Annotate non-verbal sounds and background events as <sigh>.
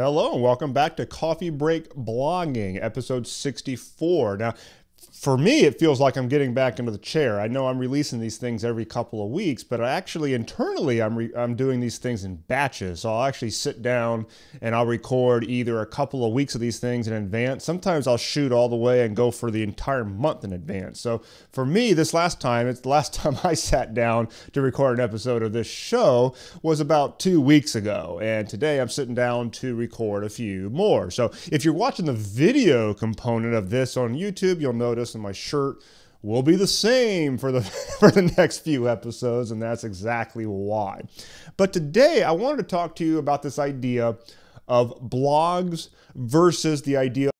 Hello, and welcome back to Coffee Break Blogging, episode 64. Now, for me, it feels like I'm getting back into the chair. I know I'm releasing these things every couple of weeks, but I actually internally, I'm, re- I'm doing these things in batches. So I'll actually sit down and I'll record either a couple of weeks of these things in advance. Sometimes I'll shoot all the way and go for the entire month in advance. So for me, this last time, it's the last <laughs> time I sat down to record an episode of this show was about two weeks ago. And today I'm sitting down to record a few more. So if you're watching the video component of this on YouTube, you'll know notice, and my shirt will be the same for the <laughs> for the next few episodes, and that's exactly why. But today I wanted to talk to you about this idea of blogs versus the idea